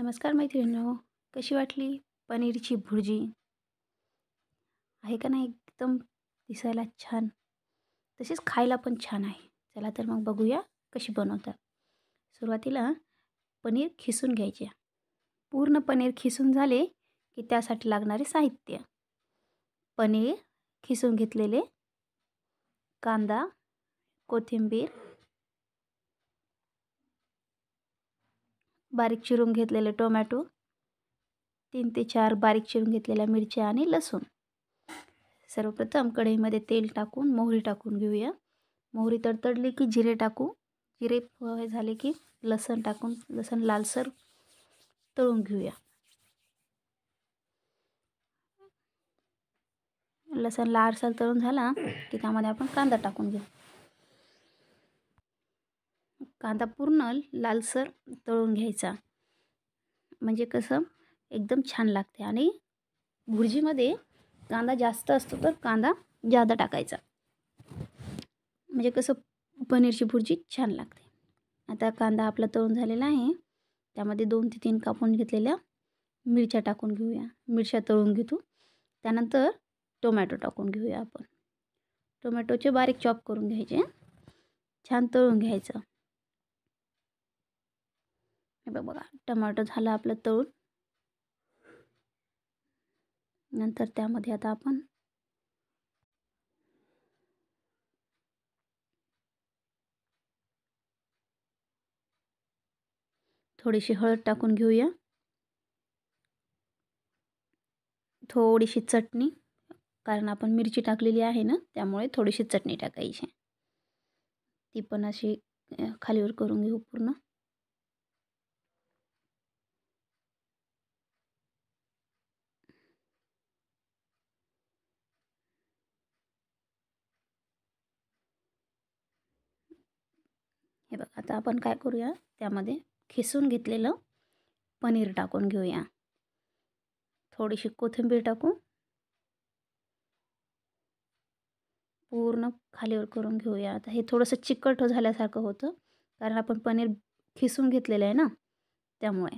नमस्कार मैत्रिणींनो कशी वाटली पनीरची भुर्जी आहे का नाही एकदम दिसायला छान तसेच खायला पण छान आहे चला तर मग बघूया कशी बनवतात सुरुवातीला पनीर खिसून घ्यायचे पूर्ण पनीर खिसून झाले की त्यासाठी लागणारे साहित्य पनीर खिसून घेतलेले कांदा कोथिंबीर बारीक चिरून घेतलेले टोमॅटो तीन ते चार बारीक चिरून घेतलेल्या मिरच्या आणि लसूण सर्वप्रथम कढईमध्ये तेल टाकून मोहरी टाकून घेऊया मोहरी तडतडली की जिरे टाकू जिरे झाले की लसण टाकून लसण लालसर तळून घेऊया लसण लालसर तळून झाला की त्यामध्ये आपण कांदा टाकून घेऊ कांदा पूर्ण लालसर तलून घे कस एकदम छान लागते आणि मधे कांदा जास्त असतो तर कांदा जादा टाकायचा म्हणजे कसं पनीरची भुर्जी छान लागते आता कांदा आपला तळून झालेला आहे दोन ते तीन कापून घेतलेल्या मिरच्या टाकून घेऊया मिरच्या तळून घेतो त्यानंतर टोमॅटो टाकून बारीक चॉप करूँ घ्यायचे छान तळून घ्यायचं हे बघ बघा टमाटो झालं आपलं तळून नंतर त्यामध्ये आता आपण थोडीशी हळद टाकून घेऊया थोडीशी चटणी कारण आपण मिरची टाकलेली आहे ना त्यामुळे थोडीशी चटणी टाकायची ती पण अशी खालीवर करून पूर्ण हे बघा आता आपण काय करूया त्यामध्ये खिसून घेतलेलं पनीर टाकून घेऊया थोडीशी कोथिंबीर टाकू पूर्ण खालीवर करून घेऊया आता हे थोडंसं चिकट झाल्यासारखं होतं कारण आपण पनीर खिसून घेतलेलं आहे ना त्यामुळे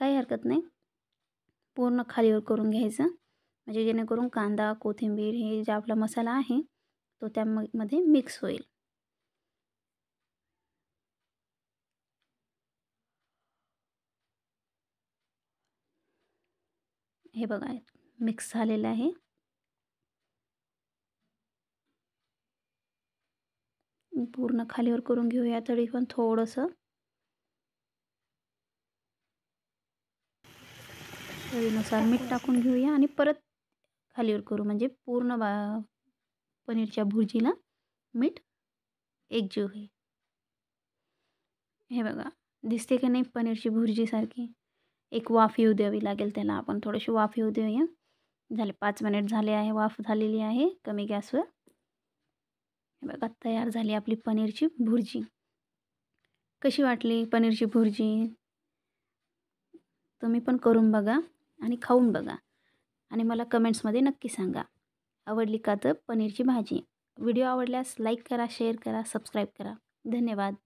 काही हरकत नाही पूर्ण खालीवर करून घ्यायचं म्हणजे जेणेकरून कांदा कोथिंबीर हे जे आपला मसाला आहे तो त्यामध्ये मिक्स होईल हे बघा मिक्स झालेलं पूर्ण खाली करून घेऊया तरी पण थोडंसं चवीनुसार मीठ टाकून घेऊया आणि परत खालीवर करू म्हणजे पूर्ण बा पनीरच्या भुर्जीला मीठ एकजीव होईल हे बघा दिसते की नाही पनीरची भुर्जीसारखी एक वाफ येऊ द्यावी लागेल त्याला आपण थोडीशी वाफ येऊ देऊया झाले पाच मिनिट झाले आहे वाफ झालेली आहे कमी गॅसवर बघा तयार झाली आपली पनीरची भुर्जी कशी वाटली पनीरची भुर्जी तुम्ही पण करून बघा आणि खाऊन बघा आणि मला कमेंट्समध्ये नक्की सांगा आवडली का तर पनीरची भाजी व्हिडिओ आवडल्यास लाईक करा शेअर करा सबस्क्राईब करा धन्यवाद